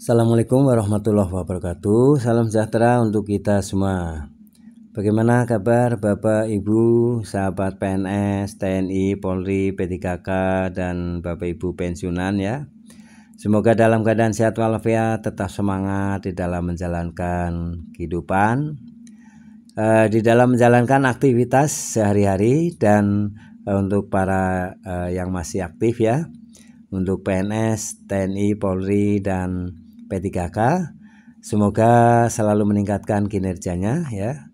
Assalamualaikum warahmatullahi wabarakatuh Salam sejahtera untuk kita semua Bagaimana kabar Bapak Ibu, sahabat PNS, TNI, Polri, P3K, dan Bapak Ibu pensiunan ya Semoga dalam keadaan sehat walafiat, tetap semangat di dalam menjalankan kehidupan eh, Di dalam menjalankan aktivitas sehari-hari dan eh, untuk para eh, yang masih aktif ya untuk PNS, TNI, Polri, dan P3K. Semoga selalu meningkatkan kinerjanya ya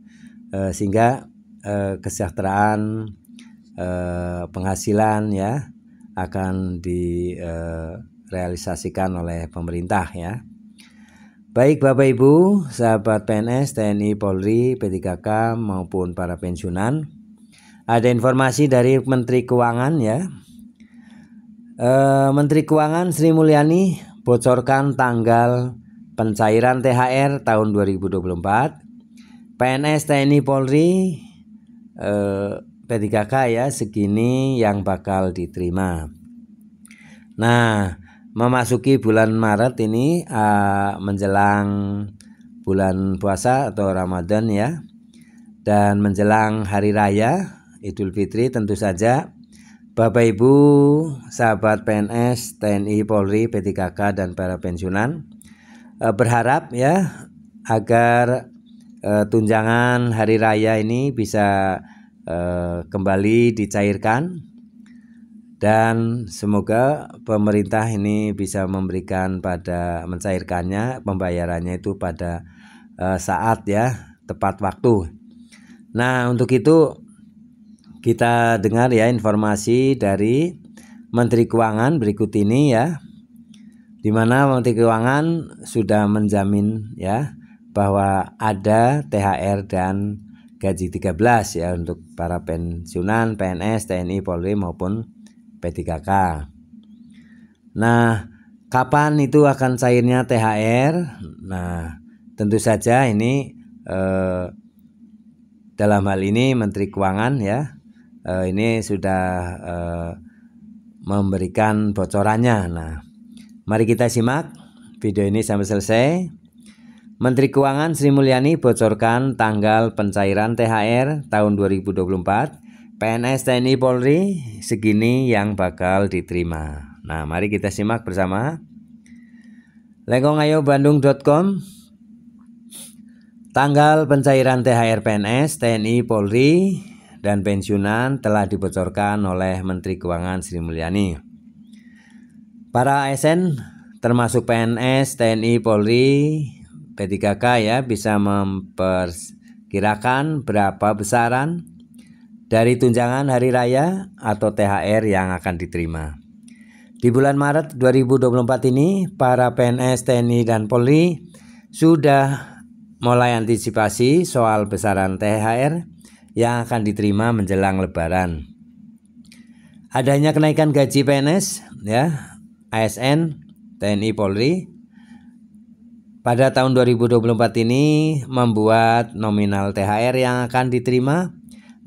eh, sehingga eh, kesejahteraan eh, penghasilan ya akan direalisasikan eh, oleh pemerintah ya. Baik Bapak Ibu, sahabat PNS, TNI, Polri, P3K maupun para pensiunan. Ada informasi dari Menteri Keuangan ya. Eh, Menteri Keuangan Sri Mulyani bocorkan tanggal pencairan THR tahun 2024 PNS TNI Polri eh, P3K ya segini yang bakal diterima nah memasuki bulan Maret ini eh, menjelang bulan puasa atau Ramadan ya dan menjelang hari raya Idul Fitri tentu saja Bapak Ibu, sahabat PNS, TNI, Polri, P3K dan para pensiunan eh, berharap ya agar eh, tunjangan hari raya ini bisa eh, kembali dicairkan dan semoga pemerintah ini bisa memberikan pada mencairkannya pembayarannya itu pada saat ya tepat waktu. Nah, untuk itu kita dengar ya informasi dari Menteri Keuangan berikut ini ya. Di mana Menteri Keuangan sudah menjamin ya bahwa ada THR dan gaji 13 ya untuk para pensiunan, PNS, TNI, Polri maupun P3K. Nah, kapan itu akan cairnya THR? Nah, tentu saja ini eh, dalam hal ini Menteri Keuangan ya uh, ini sudah uh, memberikan bocorannya. Nah, mari kita simak video ini sampai selesai. Menteri Keuangan Sri Mulyani bocorkan tanggal pencairan THR tahun 2024 PNS TNI Polri segini yang bakal diterima. Nah, mari kita simak bersama. Lengkongayobandung.com Tanggal pencairan THR PNS TNI Polri dan pensiunan telah dibocorkan oleh Menteri Keuangan Sri Mulyani. Para ASN termasuk PNS, TNI, Polri, P3K ya bisa memperkirakan berapa besaran dari tunjangan hari raya atau THR yang akan diterima. Di bulan Maret 2024 ini, para PNS, TNI, dan Polri sudah mulai antisipasi soal besaran THR yang akan diterima menjelang lebaran. Adanya kenaikan gaji PNS ya, ASN, TNI Polri pada tahun 2024 ini membuat nominal THR yang akan diterima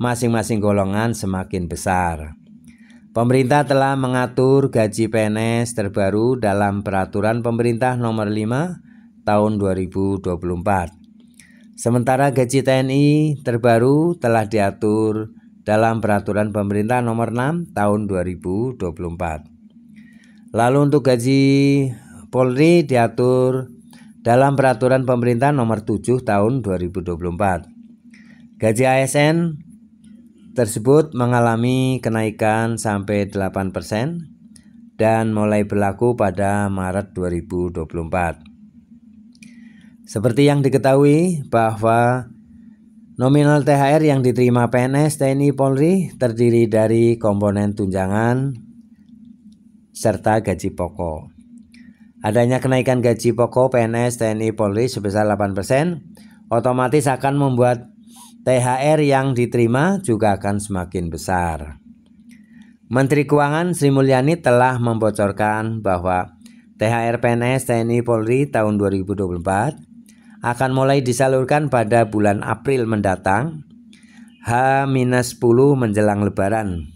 masing-masing golongan semakin besar. Pemerintah telah mengatur gaji PNS terbaru dalam Peraturan Pemerintah Nomor 5 Tahun 2024. Sementara gaji TNI terbaru telah diatur dalam Peraturan Pemerintah Nomor 6 Tahun 2024. Lalu untuk gaji Polri diatur dalam Peraturan Pemerintah Nomor 7 Tahun 2024. Gaji ASN tersebut mengalami kenaikan sampai 8% dan mulai berlaku pada Maret 2024. Seperti yang diketahui bahwa nominal THR yang diterima PNS TNI Polri terdiri dari komponen tunjangan serta gaji pokok. Adanya kenaikan gaji pokok PNS TNI Polri sebesar 8% otomatis akan membuat THR yang diterima juga akan semakin besar. Menteri Keuangan Sri Mulyani telah membocorkan bahwa THR PNS TNI Polri tahun 2024 akan mulai disalurkan pada bulan April mendatang H-10 menjelang lebaran.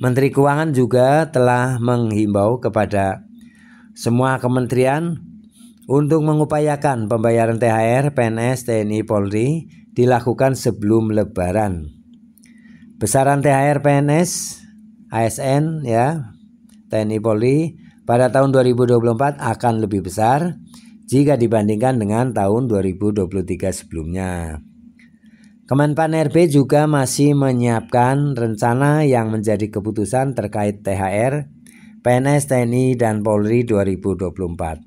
Menteri Keuangan juga telah menghimbau kepada semua kementerian untuk mengupayakan pembayaran THR, PNS, TNI, Polri dilakukan sebelum lebaran. Besaran THR, PNS, ASN ya, TNI, Polri pada tahun 2024 akan lebih besar jika dibandingkan dengan tahun 2023 sebelumnya. Kemenpan RB juga masih menyiapkan rencana yang menjadi keputusan terkait THR, PNS TNI dan Polri 2024.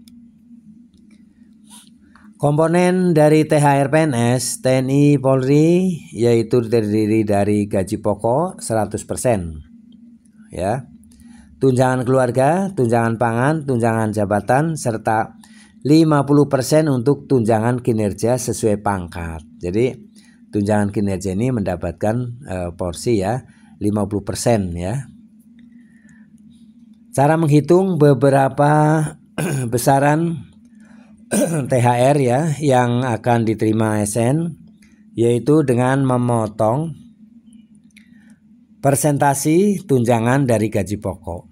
Komponen dari THR PNS TNI Polri yaitu terdiri dari gaji pokok 100%. Ya. Tunjangan keluarga, tunjangan pangan, tunjangan jabatan serta 50% untuk tunjangan kinerja sesuai pangkat. Jadi tunjangan kinerja ini mendapatkan e, porsi ya 50% ya. Cara menghitung beberapa besaran THR ya yang akan diterima ASN yaitu dengan memotong persentasi tunjangan dari gaji pokok.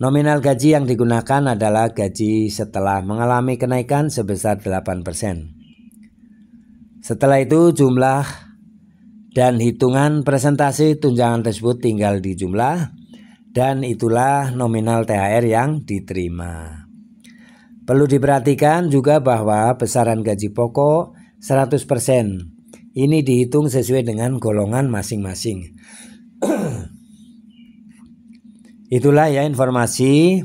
Nominal gaji yang digunakan adalah gaji setelah mengalami kenaikan sebesar 8%. Setelah itu jumlah dan hitungan presentasi tunjangan tersebut tinggal di jumlah dan itulah nominal THR yang diterima. Perlu diperhatikan juga bahwa besaran gaji pokok 100%. Ini dihitung sesuai dengan golongan masing-masing. Itulah ya informasi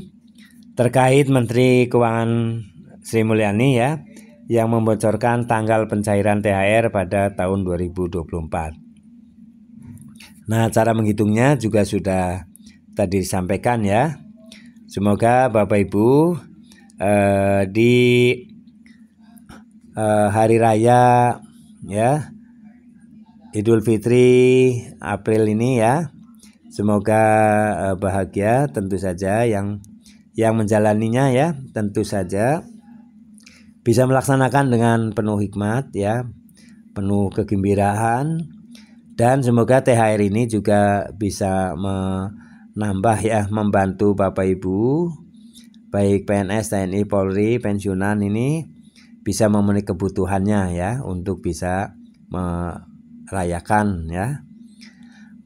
terkait Menteri Keuangan Sri Mulyani ya yang membocorkan tanggal pencairan THR pada tahun 2024. Nah, cara menghitungnya juga sudah tadi disampaikan ya. Semoga Bapak Ibu eh, di eh, hari raya ya Idul Fitri April ini ya Semoga eh, bahagia tentu saja yang yang menjalaninya ya, tentu saja bisa melaksanakan dengan penuh hikmat ya, penuh kegembiraan dan semoga THR ini juga bisa menambah ya membantu Bapak Ibu baik PNS, TNI, Polri, pensiunan ini bisa memenuhi kebutuhannya ya untuk bisa merayakan ya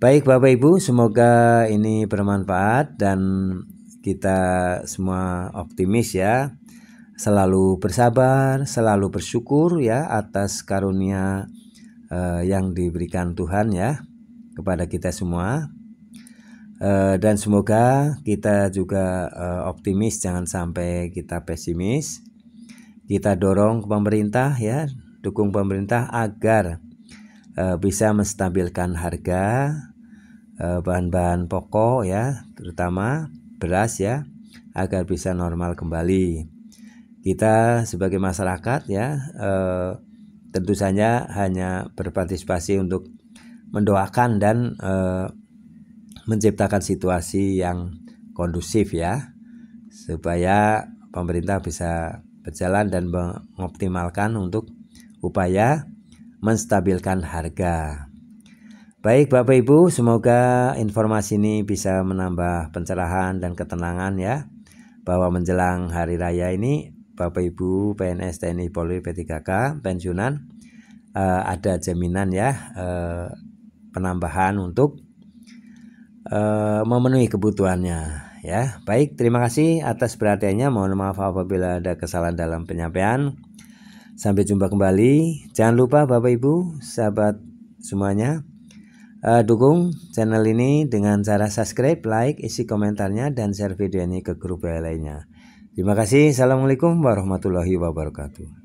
Baik Bapak Ibu, semoga ini bermanfaat dan kita semua optimis ya. Selalu bersabar, selalu bersyukur ya atas karunia eh, yang diberikan Tuhan ya kepada kita semua. Eh, dan semoga kita juga eh, optimis jangan sampai kita pesimis. Kita dorong pemerintah ya, dukung pemerintah agar eh, bisa menstabilkan harga Eh, bahan-bahan pokok ya, terutama beras ya, agar bisa normal kembali. Kita sebagai masyarakat ya eh, tentu saja hanya berpartisipasi untuk mendoakan dan eh, menciptakan situasi yang kondusif ya supaya pemerintah bisa berjalan dan mengoptimalkan untuk upaya menstabilkan harga. Baik Bapak Ibu, semoga informasi ini bisa menambah pencerahan dan ketenangan ya bahwa menjelang hari raya ini Bapak Ibu PNS TNI Polri P3K pensiunan eh, ada jaminan ya eh, penambahan untuk eh, memenuhi kebutuhannya ya. Baik, terima kasih atas perhatiannya. Mohon maaf apabila ada kesalahan dalam penyampaian. Sampai jumpa kembali. Jangan lupa Bapak Ibu, sahabat semuanya Uh, dukung channel ini dengan cara subscribe, like, isi komentarnya, dan share video ini ke grup lainnya. Terima kasih. Assalamualaikum warahmatullahi wabarakatuh.